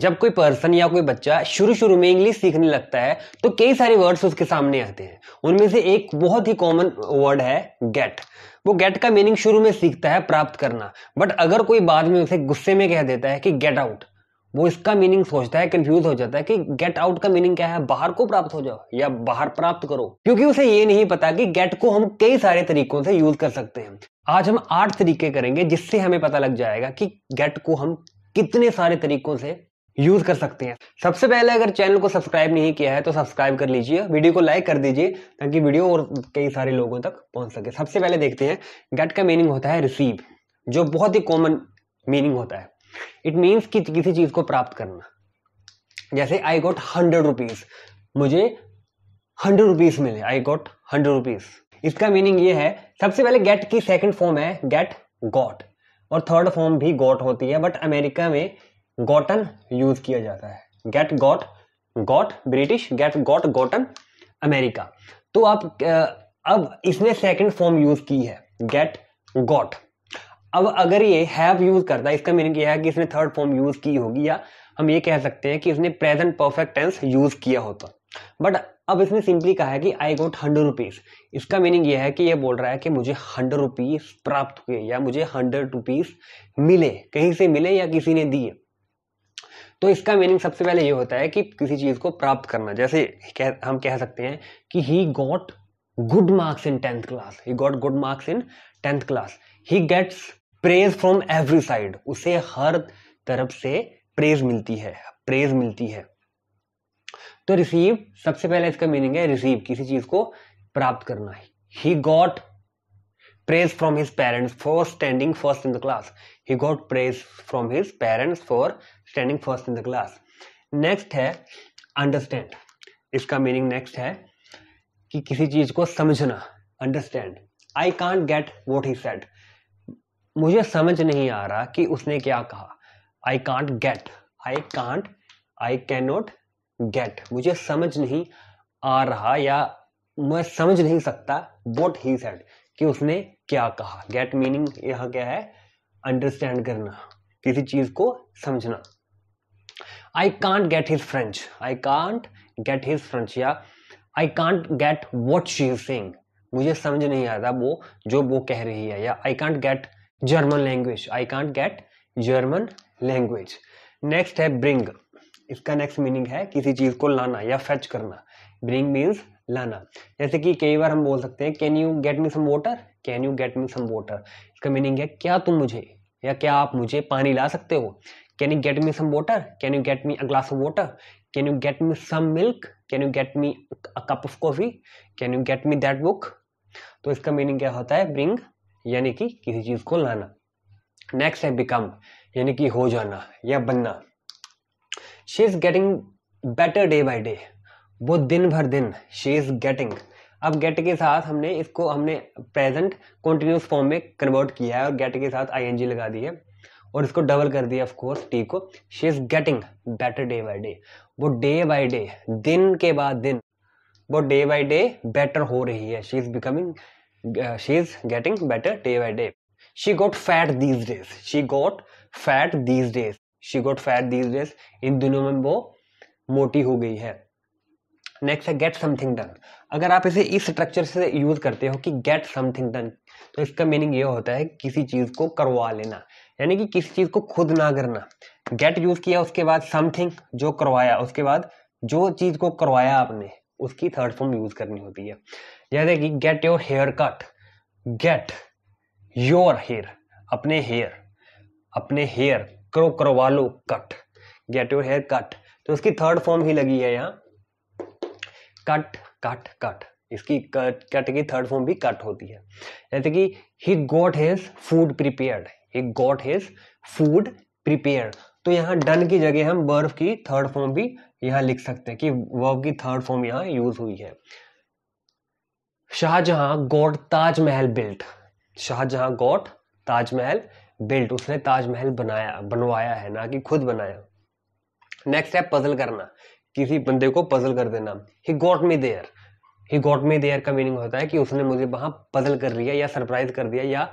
जब कोई पर्सन या कोई बच्चा शुरू शुरू में इंग्लिश सीखने लगता है तो कई सारे वर्ड्स उसके सामने आते हैं उनमें से एक बहुत ही कॉमन वर्ड है गेट वो गेट का मीनिंग शुरू में सीखता है प्राप्त करना बट अगर कोई बाद में उसे गुस्से में कह देता है कि गेट आउट वो इसका मीनिंग सोचता है कंफ्यूज हो जाता है कि गेट आउट का मीनिंग क्या है बाहर को प्राप्त हो जाओ या बाहर प्राप्त करो क्योंकि उसे ये नहीं पता कि गेट को हम कई सारे तरीकों से यूज कर सकते हैं आज हम आठ तरीके करेंगे जिससे हमें पता लग जाएगा कि गेट को हम कितने सारे तरीकों से यूज कर सकते हैं सबसे पहले अगर चैनल को सब्सक्राइब नहीं किया है तो सब्सक्राइब कर लीजिए वीडियो को लाइक कर दीजिए ताकि वीडियो और कई सारे लोगों तक पहुंच सके सबसे पहले देखते हैं गेट का मीनिंग होता है रिसीव जो बहुत ही कॉमन मीनिंग होता है इट मीन्स कि किसी चीज को प्राप्त करना जैसे आई गोट हंड्रेड रुपीज मुझे हंड्रेड रुपीज मिले आई गोट हंड्रेड रुपीज इसका मीनिंग ये है सबसे पहले गेट की सेकंड फॉर्म है गेट गॉट और थर्ड फॉर्म भी गॉट होती है बट अमेरिका में गॉटन यूज किया जाता है get got got British get got gotten America तो आप अब इसने सेकंड फॉर्म यूज की है गेट गॉट अब अगर ये हैव यूज करता है इसका मीनिंग यह है कि इसने थर्ड फॉर्म यूज की होगी या हम ये कह सकते हैं कि इसने प्रेजेंट परफेक्ट टेंस यूज किया होता बट अब इसने सिंपली कहा है कि आई गोट हंड्रेड रुपीज इसका मीनिंग यह है कि यह बोल रहा है कि मुझे हंड्रेड रुपीज प्राप्त हुए या मुझे हंड्रेड रुपीज मिले कहीं से मिले या किसी ने दिए तो इसका मीनिंग सबसे पहले ये होता है कि किसी चीज़ को प्राप्त करना जैसे कह, हम कह सकते हैं कि he got good marks in tenth class he got good marks in tenth class he gets praise from every side उसे हर तरफ से प्रेज मिलती है प्रेज मिलती है तो रिसीव सबसे पहले इसका मीनिंग है रिसीव किसी चीज को प्राप्त करना he got praise from his parents for standing first in the class he got praise from his parents for standing first in the class next है अंडरस्टैंड इसका मीनिंग नेक्स्ट है कि किसी चीज को समझना understand I can't get what he said मुझे समझ नहीं आ रहा कि उसने क्या कहा I can't get I can't I can not get मुझे समझ नहीं आ रहा या मैं समझ नहीं सकता वॉट ही सेड कि उसने क्या कहा गेट मीनिंग यहाँ क्या है अंडरस्टैंड करना किसी चीज़ को समझना I can't get his French I can't get his French या I can't get what she is मुझे समझ नहीं आता वो जो वो कह रही है या I can't get German language I can't get German language next है ब्रिंग इसका नेक्स्ट मीनिंग है किसी चीज़ को लाना या फेच करना ब्रिंग मीन्स लाना जैसे कि कई बार हम बोल सकते हैं can you get me some water can you get me some water इसका मीनिंग है क्या तुम मुझे या क्या आप मुझे पानी ला सकते हो can you get me some water can you get me a glass of water can you get me some milk can you get me a cup of coffee can you get me that book तो इसका meaning क्या होता है bring यानी कि किसी चीज को लाना नेक्स्ट है बिकम यानी कि हो जाना या बनना she is getting better day by day वो दिन भर दिन शी इज गेटिंग अब गेट के साथ हमने इसको हमने प्रेजेंट कॉन्टिन्यूस फॉर्म में कन्वर्ट किया है और गेट के साथ आई लगा दी है और इसको डबल कर दिया ऑफ कोर्स टी को she is getting better day by day वो डे बाय डे दिन के बाद दिन वो डे बाय डे बेटर हो रही है she is becoming she is getting better day by day she got fat these days she got fat these days she got fat these days इन दिनों में वो मोटी हो गई है नेक्स्ट है गेट समथिंग डन अगर आप इसे इस स्ट्रक्चर से यूज़ करते हो कि गेट समथिंग डन तो इसका मीनिंग ये होता है किसी चीज़ को करवा लेना यानी कि किसी चीज़ को खुद ना करना गेट यूज़ किया उसके बाद समथिंग जो करवाया उसके बाद जो चीज़ को करवाया आपने उसकी थर्ड फॉर्म यूज़ करनी होती है जैसे कि get your hair cut get your hair अपने हेयर अपने हेयर करो करवा लो cut get your hair cut तो उसकी थर्ड फॉर्म ही लगी है यहाँ कट कट कट इसकी कट की थर्ड फॉर्म भी कट होती है जैसे कि he got his food prepared he got his food prepare तो यहाँ डन की जगह हम वर्ब की थर्ड फॉर्म भी यहाँ लिख सकते हैं कि वर्ब की थर्ड फॉर्म यहाँ यूज हुई है Shah Jahan got Taj Mahal built Shah Jahan got Taj Mahal built उसने ताजमहल बनाया बनवाया है ना कि खुद बनाया नेक्स्ट है पजल करना किसी बंदे को पजल कर देना he got me there he got me there का मीनिंग होता है कि उसने मुझे वहां पजल कर लिया या सरप्राइज कर दिया या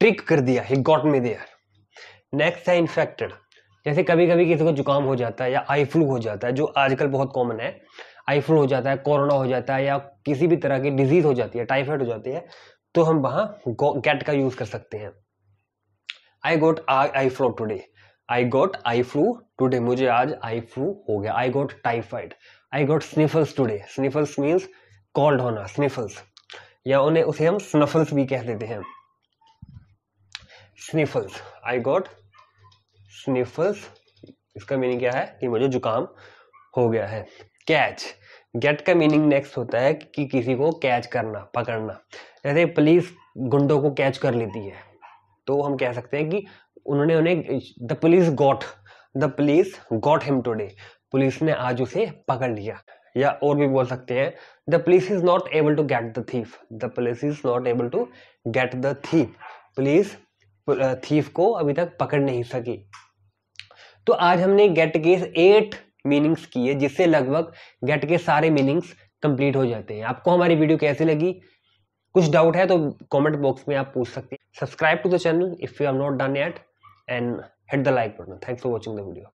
ट्रिक कर दिया he got me there next है इन्फेक्टेड जैसे कभी कभी किसी को जुकाम हो जाता है या आई फ्लू हो जाता है जो आजकल बहुत कॉमन है आई फ्लू हो जाता है कोरोना हो जाता है या किसी भी तरह की डिजीज हो जाती है टाइफाइड हो जाती है तो हम वहाँ गेट का यूज कर सकते हैं I got eye flu today I got eye flu today मुझे आज आई फ्लू हो गया I got typhoid I got sniffles today sniffles means cold होना स्निफल्स या उन्हें उसे हम स्नफल्स भी कह देते हैं स्निफल्स आई गोट स्निफल्स इसका मीनिंग क्या है कि मुझे जुकाम हो गया है कैच गेट का मीनिंग नेक्स्ट होता है कि, कि किसी को कैच करना पकड़ना जैसे पुलिस गुंडों को कैच कर लेती है तो हम कह सकते हैं कि उन्होंने उन्हें the police got the police got him today police ने आज उसे पकड़ लिया या और भी बोल सकते हैं the police is not able to get the thief the police is not able to get the thief police thief को अभी तक पकड़ नहीं सकी तो आज हमने गेट के एट मीनिंग्स किए जिससे लगभग गेट के सारे मीनिंग्स कंप्लीट हो जाते हैं आपको हमारी वीडियो कैसी लगी कुछ डाउट है तो कमेंट बॉक्स में आप पूछ सकते हैं subscribe to the channel if you have not done it and hit the like button. Thanks for watching the video.